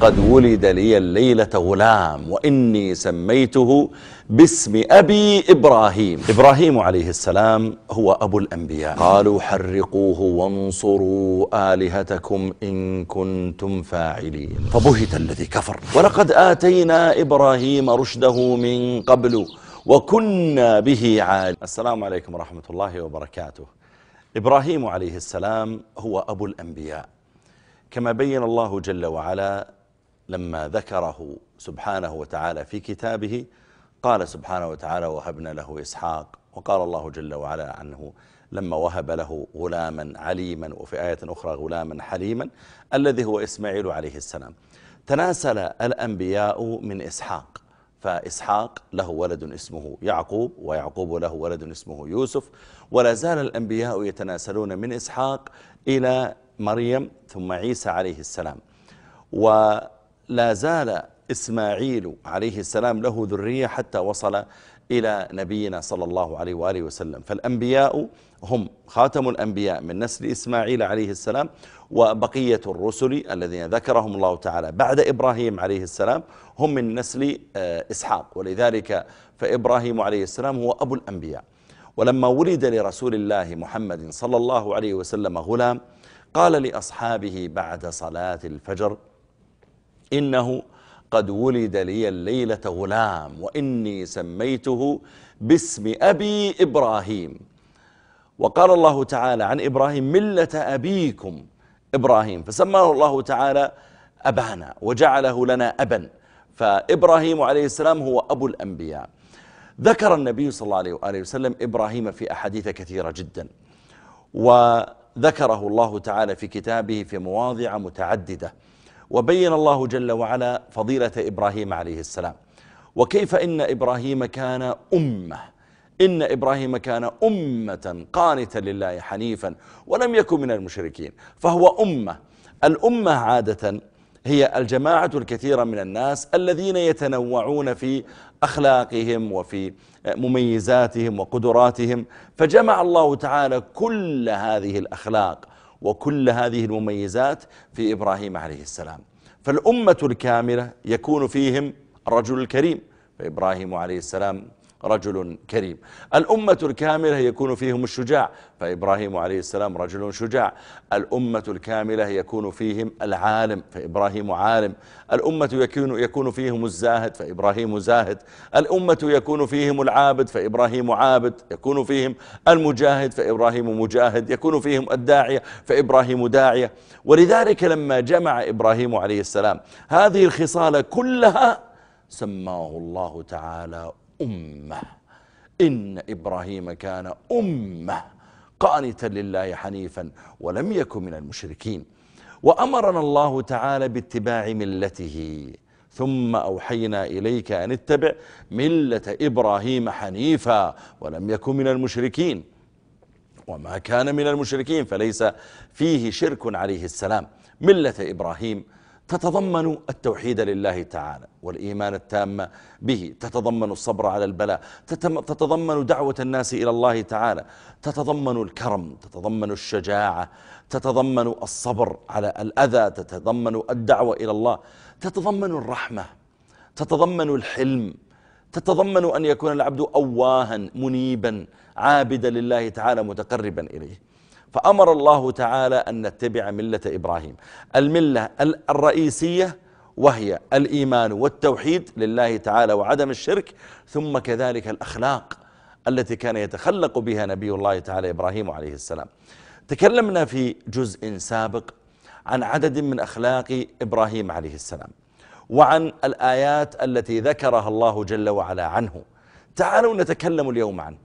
قد ولد لي الليلة غلام وإني سميته باسم أبي إبراهيم إبراهيم عليه السلام هو أبو الأنبياء قالوا حرقوه وانصروا آلهتكم إن كنتم فاعلين فبهت الذي كفر ولقد آتينا إبراهيم رشده من قبل وكنا به عالي السلام عليكم ورحمة الله وبركاته إبراهيم عليه السلام هو أبو الأنبياء كما بين الله جل وعلا لما ذكره سبحانه وتعالى في كتابه قال سبحانه وتعالى وهبنا له إسحاق وقال الله جل وعلا عنه لما وهب له غلاما عليما وفي آية أخرى غلاما حليما الذي هو إسماعيل عليه السلام تناسل الأنبياء من إسحاق فإسحاق له ولد اسمه يعقوب ويعقوب له ولد اسمه يوسف ولا زال الأنبياء يتناسلون من إسحاق إلى مريم ثم عيسى عليه السلام و لا زال إسماعيل عليه السلام له ذرية حتى وصل إلى نبينا صلى الله عليه وآله وسلم فالأنبياء هم خاتم الأنبياء من نسل إسماعيل عليه السلام وبقية الرسل الذين ذكرهم الله تعالى بعد إبراهيم عليه السلام هم من نسل آه، إسحاق ولذلك فإبراهيم عليه السلام هو أبو الأنبياء ولما ولد لرسول الله محمد صلى الله عليه وسلم غلام قال لأصحابه بعد صلاة الفجر إنه قد ولد لي الليلة غلام وإني سميته باسم أبي إبراهيم وقال الله تعالى عن إبراهيم ملة أبيكم إبراهيم فسماه الله تعالى أبانا وجعله لنا أبا فإبراهيم عليه السلام هو أبو الأنبياء ذكر النبي صلى الله عليه وسلم إبراهيم في أحاديث كثيرة جدا وذكره الله تعالى في كتابه في مواضع متعددة وبين الله جل وعلا فضيلة إبراهيم عليه السلام وكيف إن إبراهيم كان أمة إن إبراهيم كان أمة قانتا لله حنيفا ولم يكن من المشركين فهو أمة الأمة عادة هي الجماعة الكثيرة من الناس الذين يتنوعون في أخلاقهم وفي مميزاتهم وقدراتهم فجمع الله تعالى كل هذه الأخلاق وكل هذه المميزات في إبراهيم عليه السلام فالأمة الكاملة يكون فيهم الرجل الكريم فإبراهيم عليه السلام رجل كريم الأمة الكاملة يكون فيهم الشجاع فإبراهيم عليه السلام رجل شجاع الأمة الكاملة يكون فيهم العالم فإبراهيم عالم الأمة يكون, يكون فيهم الزاهد فإبراهيم زاهد الأمة يكون فيهم العابد فإبراهيم عابد يكون فيهم المجاهد فإبراهيم مجاهد يكون فيهم الداعية فإبراهيم داعية ولذلك لما جمع إبراهيم عليه السلام هذه الخصال كلها سماه الله تعالى أمة إن إبراهيم كان أمة قانتا لله حنيفا ولم يكن من المشركين وأمرنا الله تعالى باتباع ملته ثم أوحينا إليك أن اتبع ملة إبراهيم حنيفا ولم يكن من المشركين وما كان من المشركين فليس فيه شرك عليه السلام ملة إبراهيم تتضمن التوحيد لله تعالى والإيمان التام به تتضمن الصبر على البلاء تتضمن دعوة الناس إلى الله تعالى تتضمن الكرم تتضمن الشجاعة تتضمن الصبر على الأذى تتضمن الدعوة إلى الله تتضمن الرحمة تتضمن الحلم تتضمن أن يكون العبد أواها منيبا عابدا لله تعالى متقربا إليه فأمر الله تعالى أن نتبع ملة إبراهيم الملة الرئيسية وهي الإيمان والتوحيد لله تعالى وعدم الشرك ثم كذلك الأخلاق التي كان يتخلق بها نبي الله تعالى إبراهيم عليه السلام تكلمنا في جزء سابق عن عدد من أخلاق إبراهيم عليه السلام وعن الآيات التي ذكرها الله جل وعلا عنه تعالوا نتكلم اليوم عنه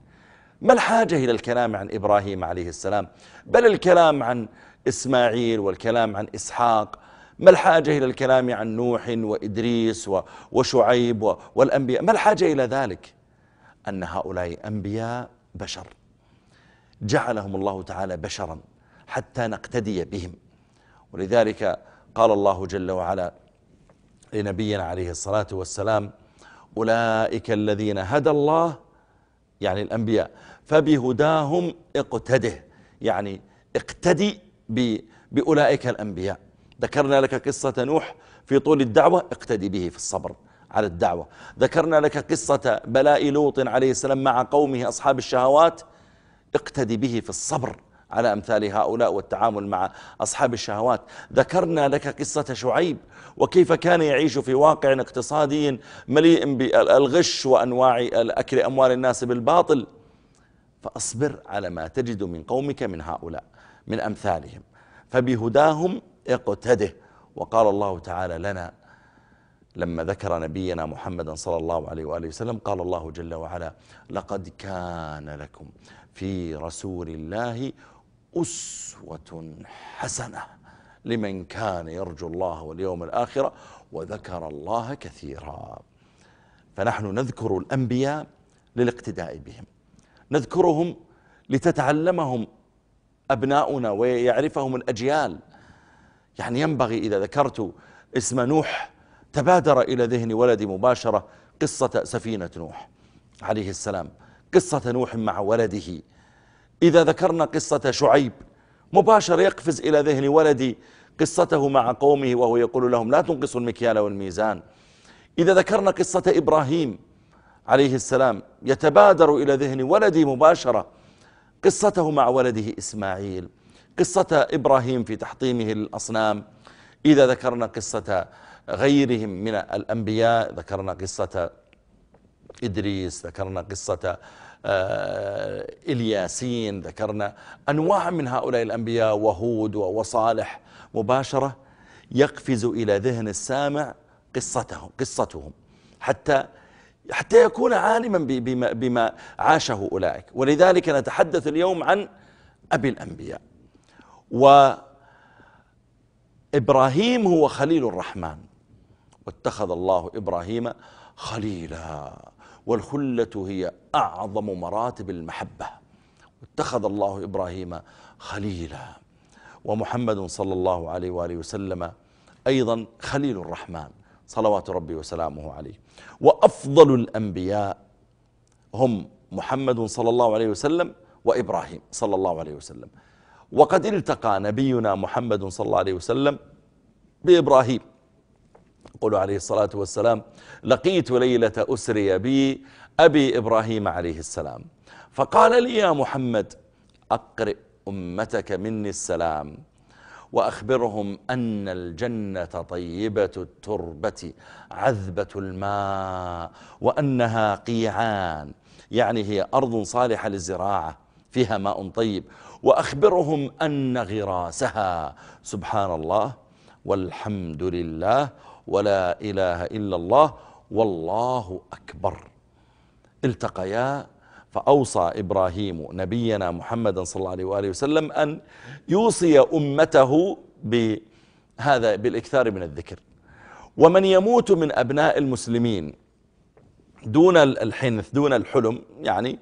ما الحاجة إلى الكلام عن إبراهيم عليه السلام بل الكلام عن إسماعيل والكلام عن إسحاق ما الحاجة إلى الكلام عن نوح وإدريس وشعيب والأنبياء ما الحاجة إلى ذلك أن هؤلاء أنبياء بشر جعلهم الله تعالى بشرا حتى نقتدي بهم ولذلك قال الله جل وعلا لنبينا عليه الصلاة والسلام أولئك الذين هدى الله يعني الأنبياء فبهداهم اقتده يعني اقتدي بأولئك الأنبياء ذكرنا لك قصة نوح في طول الدعوة اقتدي به في الصبر على الدعوة ذكرنا لك قصة بلاء لوط عليه السلام مع قومه أصحاب الشهوات اقتدي به في الصبر على أمثال هؤلاء والتعامل مع أصحاب الشهوات ذكرنا لك قصة شعيب وكيف كان يعيش في واقع اقتصادي مليء بالغش وأنواع أكل أموال الناس بالباطل فأصبر على ما تجد من قومك من هؤلاء من أمثالهم فبهداهم اقتده وقال الله تعالى لنا لما ذكر نبينا محمدا صلى الله عليه وآله وسلم قال الله جل وعلا لقد كان لكم في رسول الله أسوة حسنة لمن كان يرجو الله واليوم الآخرة وذكر الله كثيرا فنحن نذكر الأنبياء للاقتداء بهم نذكرهم لتتعلمهم أبناؤنا ويعرفهم الأجيال يعني ينبغي إذا ذكرت اسم نوح تبادر إلى ذهن ولدي مباشرة قصة سفينة نوح عليه السلام قصة نوح مع ولده إذا ذكرنا قصة شعيب مباشر يقفز إلى ذهن ولدي قصته مع قومه وهو يقول لهم لا تنقصوا المكيال والميزان إذا ذكرنا قصة إبراهيم عليه السلام يتبادر إلى ذهن ولدي مباشرة قصته مع ولده إسماعيل قصة إبراهيم في تحطيمه للأصنام إذا ذكرنا قصة غيرهم من الأنبياء ذكرنا قصة إدريس ذكرنا قصة آه، الياسين ذكرنا انواع من هؤلاء الانبياء وهود وصالح مباشره يقفز الى ذهن السامع قصتهم قصتهم حتى حتى يكون عالما بما, بما عاشه اولئك ولذلك نتحدث اليوم عن ابي الانبياء وابراهيم هو خليل الرحمن واتخذ الله ابراهيم خليلا والخلة هي أعظم مراتب المحبة اتخذ الله إبراهيم خليلا ومحمد صلى الله عليه وآله وسلم أيضا خليل الرحمن صلوات ربي وسلامه عليه وأفضل الأنبياء هم محمد صلى الله عليه وسلم وإبراهيم صلى الله عليه وسلم وقد التقى نبينا محمد صلى الله عليه وسلم بإبراهيم يقول عليه الصلاة والسلام لقيت ليلة أسري بي أبي إبراهيم عليه السلام فقال لي يا محمد أقرئ أمتك مني السلام وأخبرهم أن الجنة طيبة التربة عذبة الماء وأنها قيعان يعني هي أرض صالحة للزراعة فيها ماء طيب وأخبرهم أن غراسها سبحان الله والحمد لله ولا إله إلا الله والله أكبر التقيا فأوصى إبراهيم نبينا محمدا صلى الله عليه وآله وسلم أن يوصي أمته بهذا بالإكثار من الذكر ومن يموت من أبناء المسلمين دون الحنث دون الحلم يعني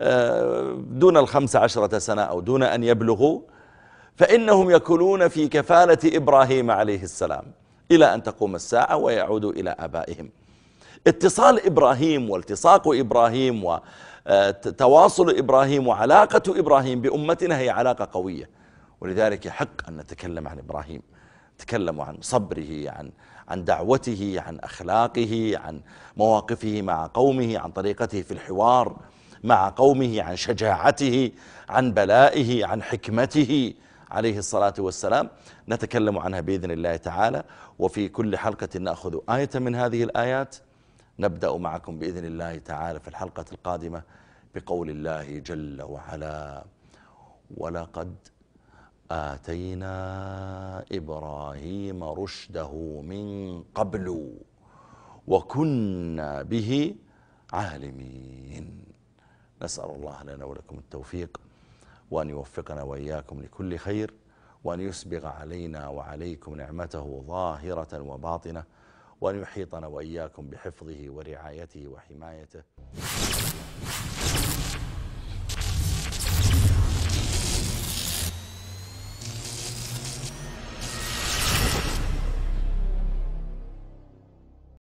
آه، دون الخمس عشرة سنة أو دون أن يبلغوا فإنهم يكونون في كفالة إبراهيم عليه السلام إلى أن تقوم الساعة ويعودوا إلى آبائهم اتصال إبراهيم والتصاق إبراهيم وتواصل آه، إبراهيم وعلاقة إبراهيم بأمتنا هي علاقة قوية ولذلك يحق أن نتكلم عن إبراهيم نتكلم عن صبره عن عن دعوته عن أخلاقه عن مواقفه مع قومه عن طريقته في الحوار مع قومه عن شجاعته عن بلائه عن حكمته عليه الصلاة والسلام نتكلم عنها بإذن الله تعالى وفي كل حلقة نأخذ آية من هذه الآيات نبدأ معكم بإذن الله تعالى في الحلقة القادمة بقول الله جل وعلا ولقد آتينا إبراهيم رشده من قبل وكنا به عالمين نسأل الله لنا ولكم التوفيق وأن يوفقنا وإياكم لكل خير وأن يسبغ علينا وعليكم نعمته ظاهرة وباطنة وأن يحيطنا وإياكم بحفظه ورعايته وحمايته